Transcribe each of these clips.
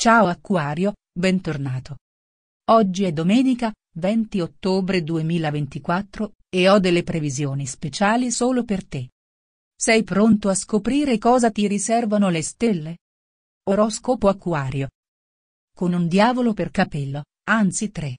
Ciao Acquario, bentornato. Oggi è domenica, 20 ottobre 2024, e ho delle previsioni speciali solo per te. Sei pronto a scoprire cosa ti riservano le stelle? Oroscopo Acquario. Con un diavolo per capello, anzi tre.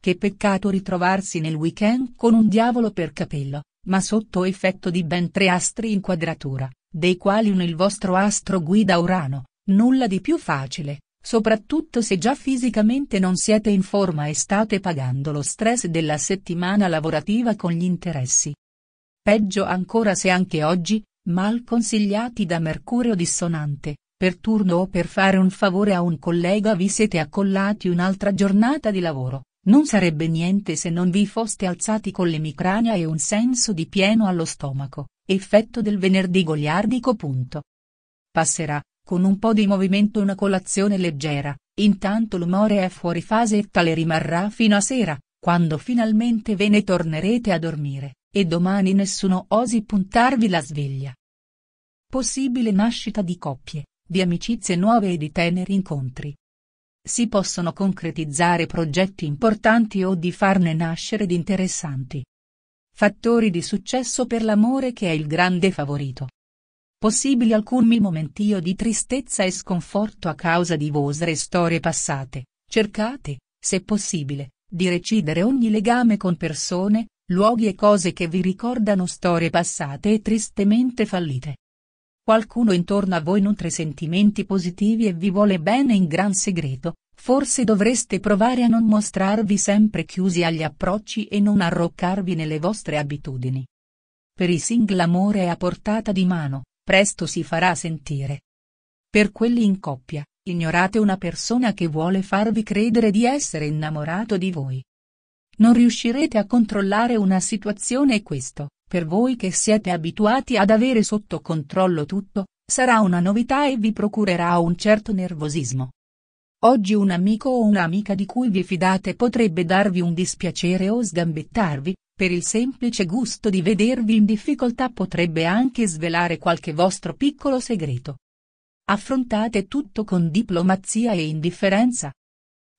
Che peccato ritrovarsi nel weekend con un diavolo per capello, ma sotto effetto di ben tre astri in quadratura, dei quali uno il vostro astro guida Urano Nulla di più facile, soprattutto se già fisicamente non siete in forma e state pagando lo stress della settimana lavorativa con gli interessi. Peggio ancora se anche oggi, mal consigliati da mercurio dissonante, per turno o per fare un favore a un collega vi siete accollati un'altra giornata di lavoro, non sarebbe niente se non vi foste alzati con l'emicrania e un senso di pieno allo stomaco, effetto del venerdì goliardico. Punto. Passerà, con un po' di movimento una colazione leggera, intanto l'umore è fuori fase e tale rimarrà fino a sera, quando finalmente ve ne tornerete a dormire, e domani nessuno osi puntarvi la sveglia. Possibile nascita di coppie, di amicizie nuove e di teneri incontri. Si possono concretizzare progetti importanti o di farne nascere di interessanti. Fattori di successo per l'amore che è il grande favorito, possibili alcuni momentio di tristezza e sconforto a causa di vostre storie passate, cercate, se possibile, di recidere ogni legame con persone, luoghi e cose che vi ricordano storie passate e tristemente fallite. Qualcuno intorno a voi nutre sentimenti positivi e vi vuole bene in gran segreto, forse dovreste provare a non mostrarvi sempre chiusi agli approcci e non arroccarvi nelle vostre abitudini. Per i single amore è a portata di mano, presto si farà sentire. Per quelli in coppia, ignorate una persona che vuole farvi credere di essere innamorato di voi. Non riuscirete a controllare una situazione e questo, per voi che siete abituati ad avere sotto controllo tutto, sarà una novità e vi procurerà un certo nervosismo. Oggi un amico o un'amica di cui vi fidate potrebbe darvi un dispiacere o sgambettarvi, per il semplice gusto di vedervi in difficoltà potrebbe anche svelare qualche vostro piccolo segreto. Affrontate tutto con diplomazia e indifferenza.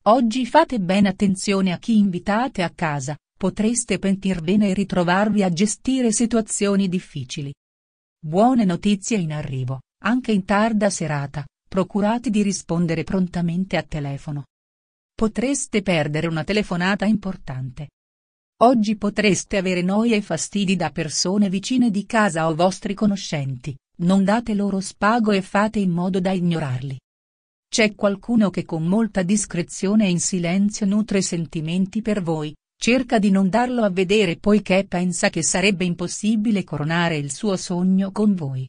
Oggi fate ben attenzione a chi invitate a casa, potreste pentirvene e ritrovarvi a gestire situazioni difficili. Buone notizie in arrivo, anche in tarda serata, procurate di rispondere prontamente a telefono. Potreste perdere una telefonata importante. Oggi potreste avere noie e fastidi da persone vicine di casa o vostri conoscenti, non date loro spago e fate in modo da ignorarli. C'è qualcuno che con molta discrezione e in silenzio nutre sentimenti per voi, cerca di non darlo a vedere poiché pensa che sarebbe impossibile coronare il suo sogno con voi.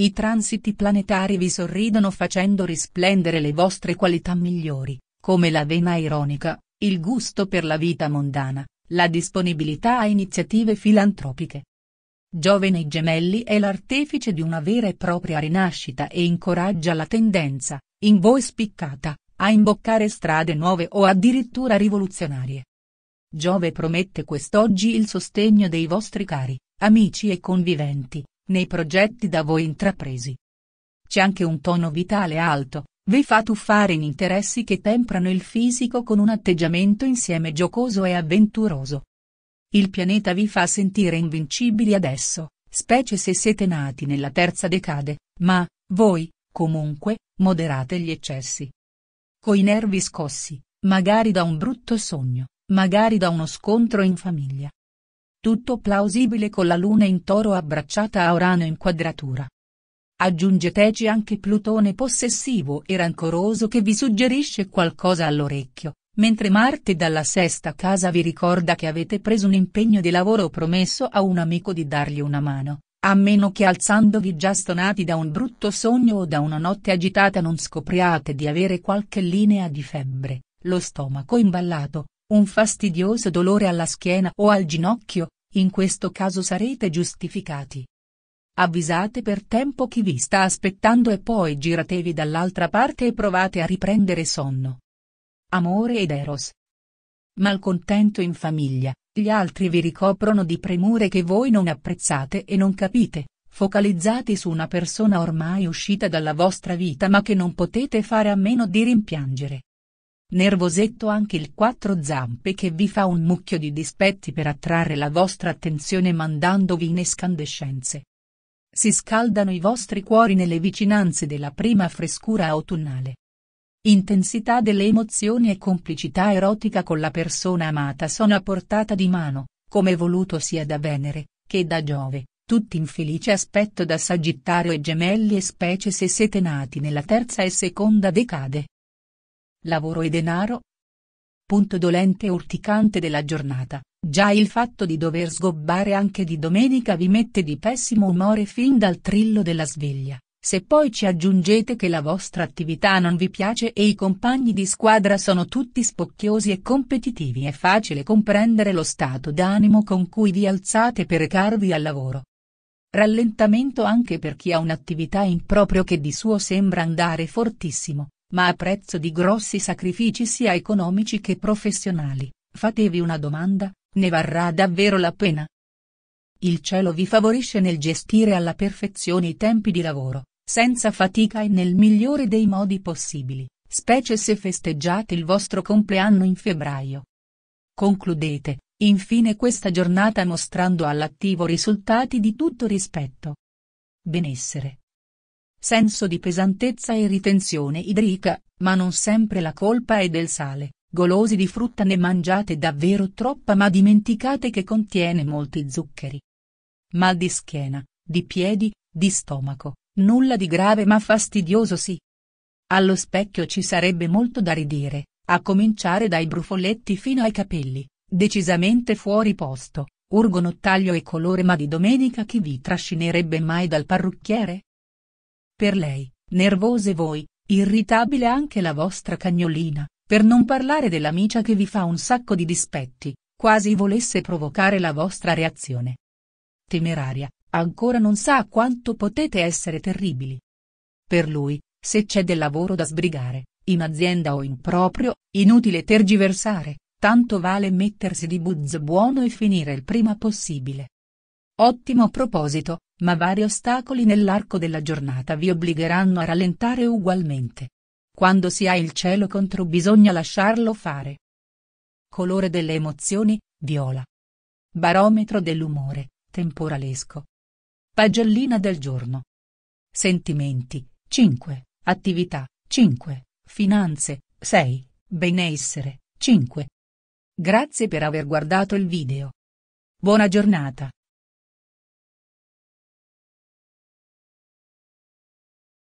I transiti planetari vi sorridono facendo risplendere le vostre qualità migliori, come la vena ironica, il gusto per la vita mondana, la disponibilità a iniziative filantropiche. Giovane Gemelli è l'artefice di una vera e propria rinascita e incoraggia la tendenza, in voi spiccata, a imboccare strade nuove o addirittura rivoluzionarie. Giove promette quest'oggi il sostegno dei vostri cari, amici e conviventi, nei progetti da voi intrapresi. C'è anche un tono vitale alto, vi fa tuffare in interessi che temprano il fisico con un atteggiamento insieme giocoso e avventuroso. Il pianeta vi fa sentire invincibili adesso, specie se siete nati nella terza decade, ma, voi, comunque, moderate gli eccessi. Coi nervi scossi, magari da un brutto sogno, magari da uno scontro in famiglia. Tutto plausibile con la luna in toro abbracciata a Urano in quadratura. Aggiungeteci anche Plutone possessivo e rancoroso che vi suggerisce qualcosa all'orecchio, mentre Marte dalla sesta casa vi ricorda che avete preso un impegno di lavoro promesso a un amico di dargli una mano, a meno che alzandovi già stonati da un brutto sogno o da una notte agitata non scopriate di avere qualche linea di febbre, lo stomaco imballato, un fastidioso dolore alla schiena o al ginocchio, in questo caso sarete giustificati, Avvisate per tempo chi vi sta aspettando e poi giratevi dall'altra parte e provate a riprendere sonno. Amore ed Eros. Malcontento in famiglia, gli altri vi ricoprono di premure che voi non apprezzate e non capite, focalizzati su una persona ormai uscita dalla vostra vita ma che non potete fare a meno di rimpiangere. Nervosetto anche il quattro zampe che vi fa un mucchio di dispetti per attrarre la vostra attenzione mandandovi in escandescenze si scaldano i vostri cuori nelle vicinanze della prima frescura autunnale. Intensità delle emozioni e complicità erotica con la persona amata sono a portata di mano, come voluto sia da Venere, che da Giove, tutti in felice aspetto da Sagittario e Gemelli e specie se siete nati nella terza e seconda decade. Lavoro e denaro. Punto dolente e urticante della giornata Già il fatto di dover sgobbare anche di domenica vi mette di pessimo umore fin dal trillo della sveglia, se poi ci aggiungete che la vostra attività non vi piace e i compagni di squadra sono tutti spocchiosi e competitivi è facile comprendere lo stato d'animo con cui vi alzate per recarvi al lavoro. Rallentamento anche per chi ha un'attività improprio che di suo sembra andare fortissimo, ma a prezzo di grossi sacrifici sia economici che professionali. Fatevi una domanda, ne varrà davvero la pena. Il cielo vi favorisce nel gestire alla perfezione i tempi di lavoro, senza fatica e nel migliore dei modi possibili, specie se festeggiate il vostro compleanno in febbraio. Concludete, infine questa giornata mostrando all'attivo risultati di tutto rispetto. Benessere. Senso di pesantezza e ritenzione idrica, ma non sempre la colpa è del sale. Golosi di frutta ne mangiate davvero troppa ma dimenticate che contiene molti zuccheri. Mal di schiena, di piedi, di stomaco, nulla di grave ma fastidioso sì. Allo specchio ci sarebbe molto da ridire, a cominciare dai brufolletti fino ai capelli, decisamente fuori posto, urgono taglio e colore ma di domenica chi vi trascinerebbe mai dal parrucchiere? Per lei, nervose voi, irritabile anche la vostra cagnolina, per non parlare dell'amica che vi fa un sacco di dispetti, quasi volesse provocare la vostra reazione. Temeraria, ancora non sa quanto potete essere terribili. Per lui, se c'è del lavoro da sbrigare, in azienda o in proprio, inutile tergiversare, tanto vale mettersi di buzz buono e finire il prima possibile. Ottimo proposito, ma vari ostacoli nell'arco della giornata vi obbligheranno a rallentare ugualmente. Quando si ha il cielo contro bisogna lasciarlo fare. Colore delle emozioni, viola. Barometro dell'umore, temporalesco. Pagellina del giorno. Sentimenti, 5. Attività, 5. Finanze, 6. Benessere, 5. Grazie per aver guardato il video. Buona giornata.